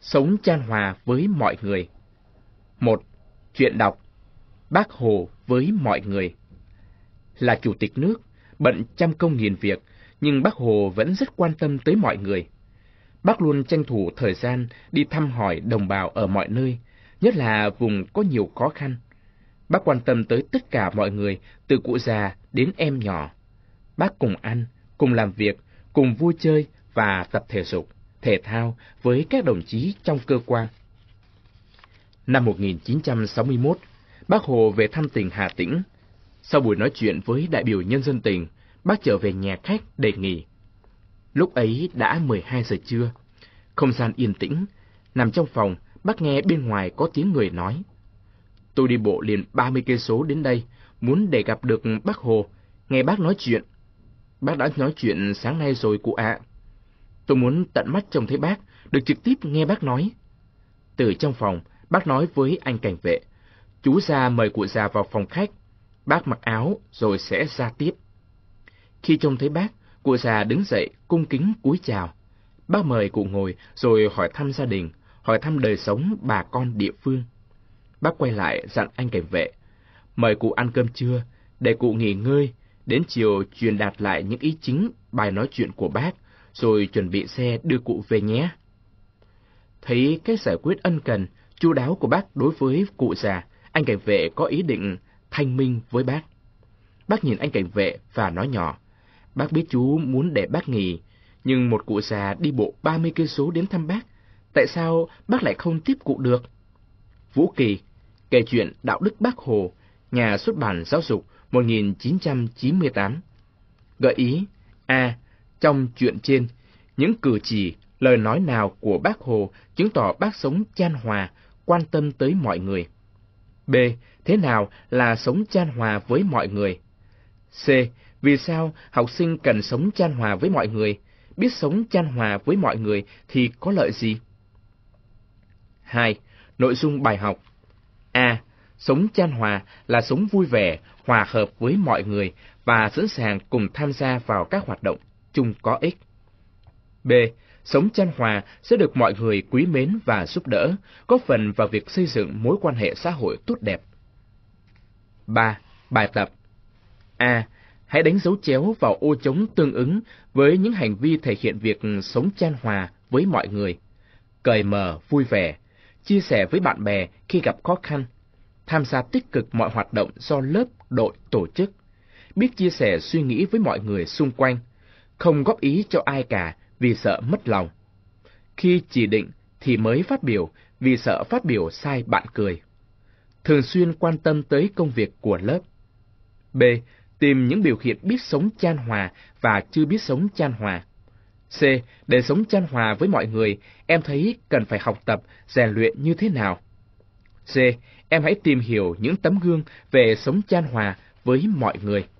sống chan hòa với mọi người. Một, chuyện đọc Bác Hồ với mọi người. Là chủ tịch nước, bận trăm công nghìn việc, nhưng bác Hồ vẫn rất quan tâm tới mọi người. Bác luôn tranh thủ thời gian đi thăm hỏi đồng bào ở mọi nơi, nhất là vùng có nhiều khó khăn. Bác quan tâm tới tất cả mọi người, từ cụ già đến em nhỏ. Bác cùng ăn, cùng làm việc, cùng vui chơi và tập thể dục thể thao với các đồng chí trong cơ quan. Năm 1961, Bác Hồ về thăm tỉnh Hà Tĩnh. Sau buổi nói chuyện với đại biểu nhân dân tỉnh, bác trở về nhà khách để nghỉ. Lúc ấy đã 12 giờ trưa, không gian yên tĩnh, nằm trong phòng, bác nghe bên ngoài có tiếng người nói. Tôi đi bộ liền 30 cây số đến đây, muốn để gặp được bác Hồ, nghe bác nói chuyện. Bác đã nói chuyện sáng nay rồi cụ ạ. À. Tôi muốn tận mắt trông thấy bác, được trực tiếp nghe bác nói. Từ trong phòng, bác nói với anh cảnh vệ. Chú ra mời cụ già vào phòng khách. Bác mặc áo rồi sẽ ra tiếp. Khi trông thấy bác, cụ già đứng dậy, cung kính cúi chào. Bác mời cụ ngồi rồi hỏi thăm gia đình, hỏi thăm đời sống bà con địa phương. Bác quay lại dặn anh cảnh vệ. Mời cụ ăn cơm trưa, để cụ nghỉ ngơi, đến chiều truyền đạt lại những ý chính bài nói chuyện của bác rồi chuẩn bị xe đưa cụ về nhé. Thấy cái giải quyết ân cần, chu đáo của bác đối với cụ già, anh cảnh vệ có ý định thanh minh với bác. Bác nhìn anh cảnh vệ và nói nhỏ, bác biết chú muốn để bác nghỉ, nhưng một cụ già đi bộ 30 cây số đến thăm bác, tại sao bác lại không tiếp cụ được? Vũ Kỳ kể chuyện Đạo đức Bác Hồ, nhà xuất bản giáo dục 1998. Gợi ý: A. Trong chuyện trên, những cử chỉ, lời nói nào của bác Hồ chứng tỏ bác sống chan hòa, quan tâm tới mọi người. B. Thế nào là sống chan hòa với mọi người? C. Vì sao học sinh cần sống chan hòa với mọi người? Biết sống chan hòa với mọi người thì có lợi gì? 2. Nội dung bài học A. Sống chan hòa là sống vui vẻ, hòa hợp với mọi người và sẵn sàng cùng tham gia vào các hoạt động chung có ích. B. Sống chan hòa sẽ được mọi người quý mến và giúp đỡ, góp phần vào việc xây dựng mối quan hệ xã hội tốt đẹp. 3. Bài tập A. Hãy đánh dấu chéo vào ô trống tương ứng với những hành vi thể hiện việc sống chan hòa với mọi người. Cởi mở, vui vẻ, chia sẻ với bạn bè khi gặp khó khăn, tham gia tích cực mọi hoạt động do lớp, đội tổ chức, biết chia sẻ suy nghĩ với mọi người xung quanh, không góp ý cho ai cả vì sợ mất lòng. Khi chỉ định thì mới phát biểu vì sợ phát biểu sai bạn cười. Thường xuyên quan tâm tới công việc của lớp. B. Tìm những biểu hiện biết sống chan hòa và chưa biết sống chan hòa. C. Để sống chan hòa với mọi người, em thấy cần phải học tập, rèn luyện như thế nào? C. Em hãy tìm hiểu những tấm gương về sống chan hòa với mọi người.